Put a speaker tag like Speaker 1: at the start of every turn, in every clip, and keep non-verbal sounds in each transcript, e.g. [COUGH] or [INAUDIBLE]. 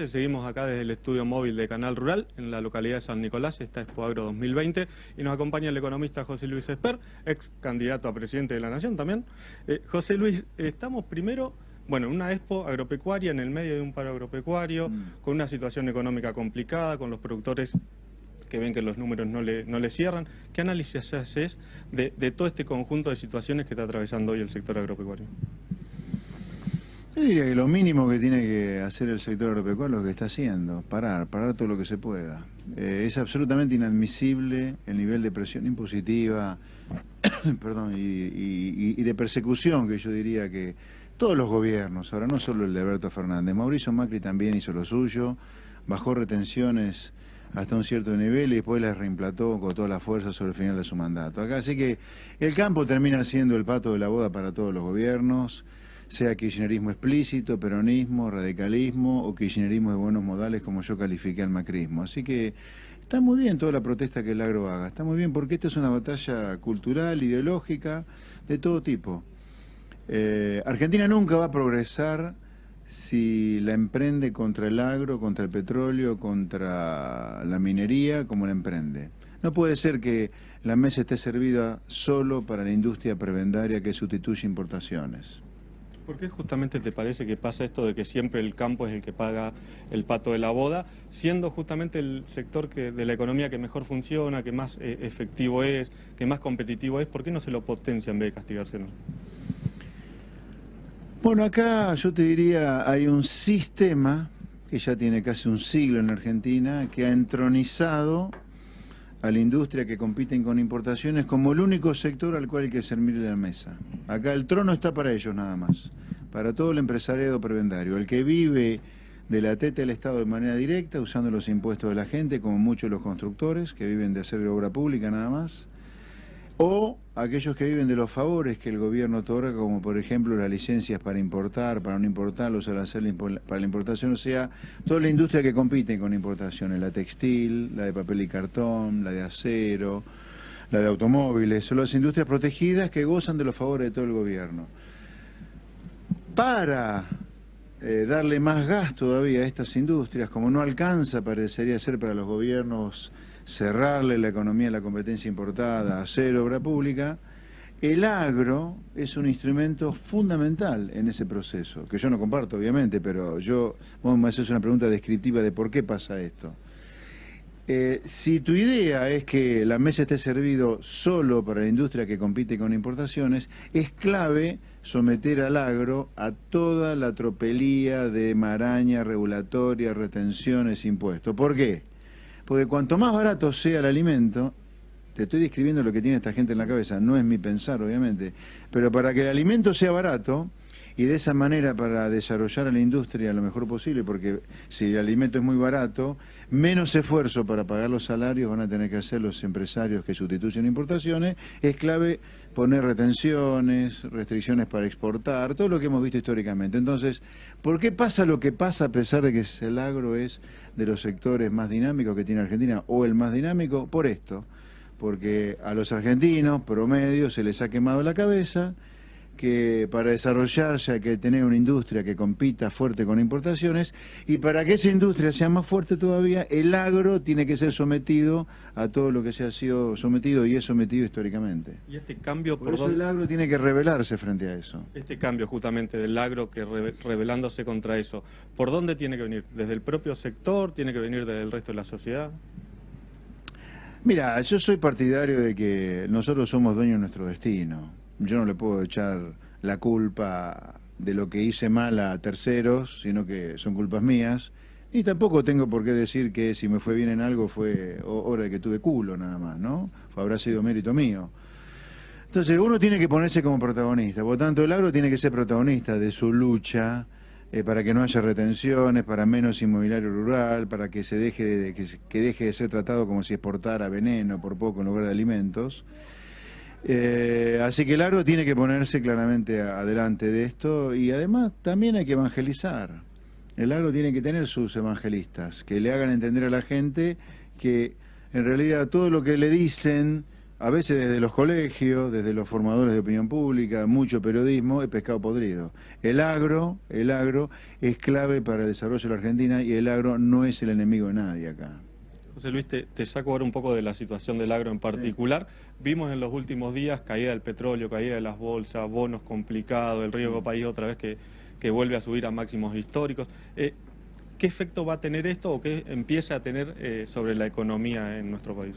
Speaker 1: Este, seguimos acá desde el estudio móvil de Canal Rural, en la localidad de San Nicolás, esta Expo Agro 2020, y nos acompaña el economista José Luis Esper, ex candidato a presidente de la Nación también. Eh, José Luis, estamos primero, bueno, en una Expo agropecuaria, en el medio de un paro agropecuario, mm. con una situación económica complicada, con los productores que ven que los números no le, cierran. ¿Qué análisis haces de, de todo este conjunto de situaciones que está atravesando hoy el sector agropecuario?
Speaker 2: Yo diría que lo mínimo que tiene que hacer el sector agropecuario es lo que está haciendo, parar, parar todo lo que se pueda. Eh, es absolutamente inadmisible el nivel de presión impositiva [COUGHS] y, de persecución que yo diría que todos los gobiernos, ahora no solo el de Alberto Fernández, Mauricio Macri también hizo lo suyo, bajó retenciones hasta un cierto nivel y después las reimplantó con toda la fuerza sobre el final de su mandato. Acá así que el campo termina siendo el pato de la boda para todos los gobiernos sea kirchnerismo explícito, peronismo, radicalismo o kirchnerismo de buenos modales como yo califiqué al macrismo. Así que está muy bien toda la protesta que el agro haga, está muy bien porque esta es una batalla cultural, ideológica, de todo tipo. Eh, Argentina nunca va a progresar si la emprende contra el agro, contra el petróleo, contra la minería, como la emprende. No puede ser que la mesa esté servida solo para la industria prebendaria que sustituye importaciones.
Speaker 1: ¿Por qué justamente te parece que pasa esto de que siempre el campo es el que paga el pato de la boda, siendo justamente el sector de la economía que mejor funciona, que más eh, efectivo es, que más competitivo es? ¿Por qué no se lo potencia en vez de castigárselo?
Speaker 2: Bueno, acá yo te diría, hay un sistema que ya tiene casi un siglo en Argentina, que ha entronizado a la industria que compiten con importaciones como el único sector al cual hay que servir la mesa. Acá el trono está para ellos nada más, para todo el empresariado prebendario, el que vive de la teta del Estado de manera directa, usando los impuestos de la gente, como muchos los constructores que viven de hacer obra pública nada más, o aquellos que viven de los favores que el gobierno otorga, como por ejemplo las licencias para importar, para no importar, para la importación, o sea, toda la industria que compite con importaciones, la textil, la de papel y cartón, la de acero, la de automóviles, son las industrias protegidas que gozan de los favores de todo el gobierno. Para eh, darle más gas todavía a estas industrias, como no alcanza, parecería ser para los gobiernos cerrarle la economía a la competencia importada, hacer obra pública, el agro es un instrumento fundamental en ese proceso, que yo no comparto obviamente, pero yo, vos me haces una pregunta descriptiva de por qué pasa esto. Eh, si tu idea es que la mesa esté servido solo para la industria que compite con importaciones, es clave someter al agro a toda la tropelía de maraña regulatoria, retenciones, impuestos. ¿Por qué? Porque cuanto más barato sea el alimento, te estoy describiendo lo que tiene esta gente en la cabeza, no es mi pensar, obviamente, pero para que el alimento sea barato, y de esa manera para desarrollar a la industria lo mejor posible, porque si el alimento es muy barato, menos esfuerzo para pagar los salarios van a tener que hacer los empresarios que sustituyen importaciones, es clave poner retenciones, restricciones para exportar, todo lo que hemos visto históricamente. Entonces, ¿por qué pasa lo que pasa a pesar de que el agro es de los sectores más dinámicos que tiene Argentina o el más dinámico? Por esto, porque a los argentinos promedio se les ha quemado la cabeza que para desarrollarse hay que tener una industria que compita fuerte con importaciones y para que esa industria sea más fuerte todavía, el agro tiene que ser sometido a todo lo que se ha sido sometido y es sometido históricamente. Y
Speaker 1: este cambio por, eso el agro tiene que rebelarse
Speaker 2: frente a eso.
Speaker 1: Este cambio justamente del agro que revelándose contra eso, ¿por dónde tiene que venir? ¿Desde el propio sector? ¿Tiene que venir desde el resto de la sociedad?
Speaker 2: Mira, yo soy partidario de que nosotros somos dueños de nuestro destino yo no le puedo echar la culpa de lo que hice mal a terceros, sino que son culpas mías. Y tampoco tengo por qué decir que si me fue bien en algo fue hora de que tuve culo nada más, ¿no? habrá sido mérito mío. Entonces uno tiene que ponerse como protagonista, por lo tanto el agro tiene que ser protagonista de su lucha eh, para que no haya retenciones, para menos inmobiliario rural, para que se deje de, que deje de ser tratado como si exportara veneno por poco en lugar de alimentos. Eh, así que el agro tiene que ponerse claramente adelante de esto y además también hay que evangelizar. El agro tiene que tener sus evangelistas, que le hagan entender a la gente que en realidad todo lo que le dicen, a veces desde los colegios, desde los formadores de opinión pública, mucho periodismo, es pescado podrido. El agro, el agro es clave para el desarrollo de la Argentina y el agro no es el enemigo de nadie acá.
Speaker 1: José Luis, te, saco ahora un poco de la situación del agro en particular. Vimos en los últimos días caída del petróleo, caída de las bolsas, bonos complicados, el riesgo país otra vez que, vuelve a subir a máximos históricos. Eh, ¿Qué efecto va a tener esto o qué empieza a tener eh, sobre la economía en nuestro país?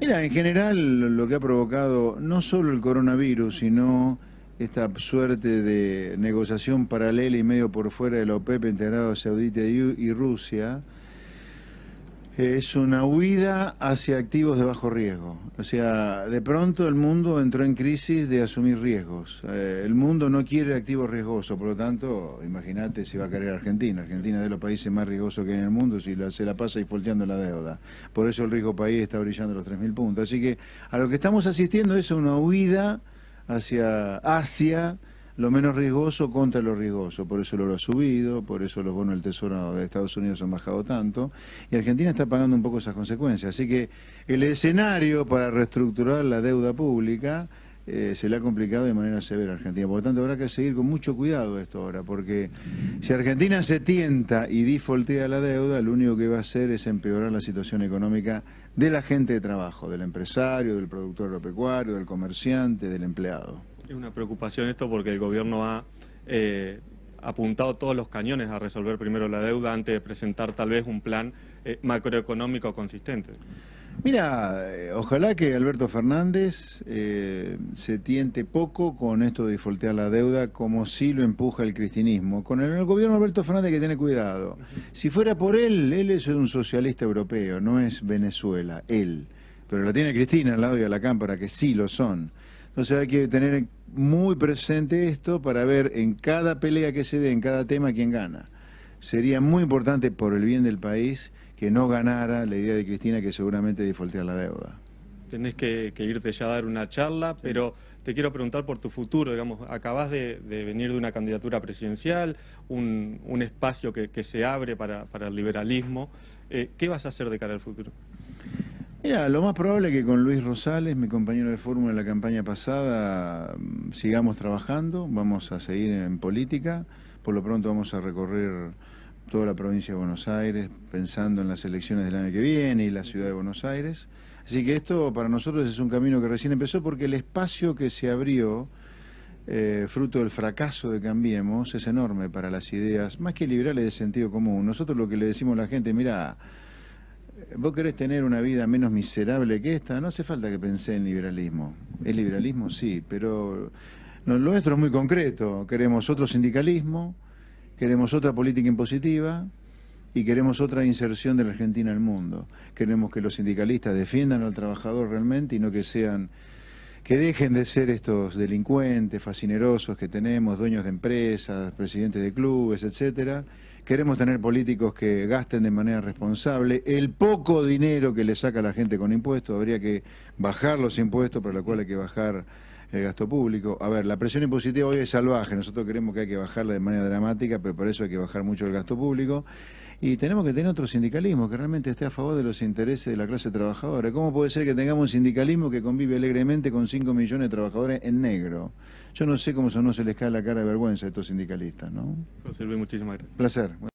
Speaker 2: Mira, en general lo que ha provocado no solo el coronavirus, sino esta suerte de negociación paralela y medio por fuera de la OPEP integrado Saudita y Rusia, es una huida hacia activos de bajo riesgo. O sea, de pronto el mundo entró en crisis de asumir riesgos. Eh, el mundo no quiere activos riesgosos, por lo tanto, imagínate si va a caer Argentina. Argentina es de los países más riesgosos que hay en el mundo si se la pasa y volteando la deuda. Por eso el riesgo país está brillando los 3.000 puntos. Así que a lo que estamos asistiendo es una huida hacia, Asia lo menos riesgoso contra lo riesgoso. Por eso el ha subido, por eso los bonos del Tesoro de Estados Unidos han bajado tanto. Y Argentina está pagando un poco esas consecuencias. Así que el escenario para reestructurar la deuda pública eh, se le ha complicado de manera severa a Argentina. Por lo tanto, habrá que seguir con mucho cuidado esto ahora, porque si Argentina se tienta y defaultea la deuda, lo único que va a hacer es empeorar la situación económica de la gente de trabajo, del empresario, del productor agropecuario, del comerciante, del empleado.
Speaker 1: Es una preocupación esto porque el gobierno ha eh, apuntado todos los cañones a resolver primero la deuda antes de presentar tal vez un plan eh, macroeconómico consistente.
Speaker 2: Mira, eh, ojalá que Alberto Fernández se tiente poco con esto de disfoltear la deuda como si lo empuja el cristinismo. Con el, gobierno Alberto Fernández que tiene cuidado. Si fuera por él, él es un socialista europeo, no es Venezuela, él. Pero la tiene Cristina al lado y a la cámara que sí lo son. Entonces hay que tener muy presente esto para ver en cada pelea que se dé, en cada tema, quién gana. Sería muy importante por el bien del país que no ganara la idea de Cristina que seguramente defaultea la deuda.
Speaker 1: Tenés que, irte ya a dar una charla, pero te quiero preguntar por tu futuro. Digamos, acabas de, venir de una candidatura presidencial, un, espacio que, se abre para, el liberalismo. Eh, ¿Qué vas a hacer de cara al futuro?
Speaker 2: Mira, lo más probable es que con Luis Rosales, mi compañero de fórmula en la campaña pasada, mm, sigamos trabajando, vamos a seguir en política, por lo pronto vamos a recorrer toda la provincia de Buenos Aires, pensando en las elecciones del año que viene y la ciudad de Buenos Aires. Así que esto para nosotros es un camino que recién empezó porque el espacio que se abrió, eh, fruto del fracaso de Cambiemos, es enorme para las ideas, más que liberales de sentido común. Nosotros lo que le decimos a la gente, mira, vos querés tener una vida menos miserable que esta, no hace falta que pensé en liberalismo. Es liberalismo, sí, pero lo nuestro es muy concreto. Queremos otro sindicalismo, queremos otra política impositiva y queremos otra inserción de la Argentina al mundo. Queremos que los sindicalistas defiendan al trabajador realmente y no que sean que dejen de ser estos delincuentes fascinerosos que tenemos, dueños de empresas, presidentes de clubes, etcétera Queremos tener políticos que gasten de manera responsable. El poco dinero que le saca la gente con impuestos, habría que bajar los impuestos, para lo cual hay que bajar el gasto público. A ver, la presión impositiva hoy es salvaje. Nosotros queremos que hay que bajarla de manera dramática, pero para eso hay que bajar mucho el gasto público. Y tenemos que tener otro sindicalismo que realmente esté a favor de los intereses de la clase trabajadora. ¿Cómo puede ser que tengamos un sindicalismo que convive alegremente con 5 millones de trabajadores en negro? Yo no sé cómo eso no se les cae la cara de vergüenza a estos sindicalistas, ¿no?
Speaker 1: José Luis, muchísimas gracias.
Speaker 2: Placer.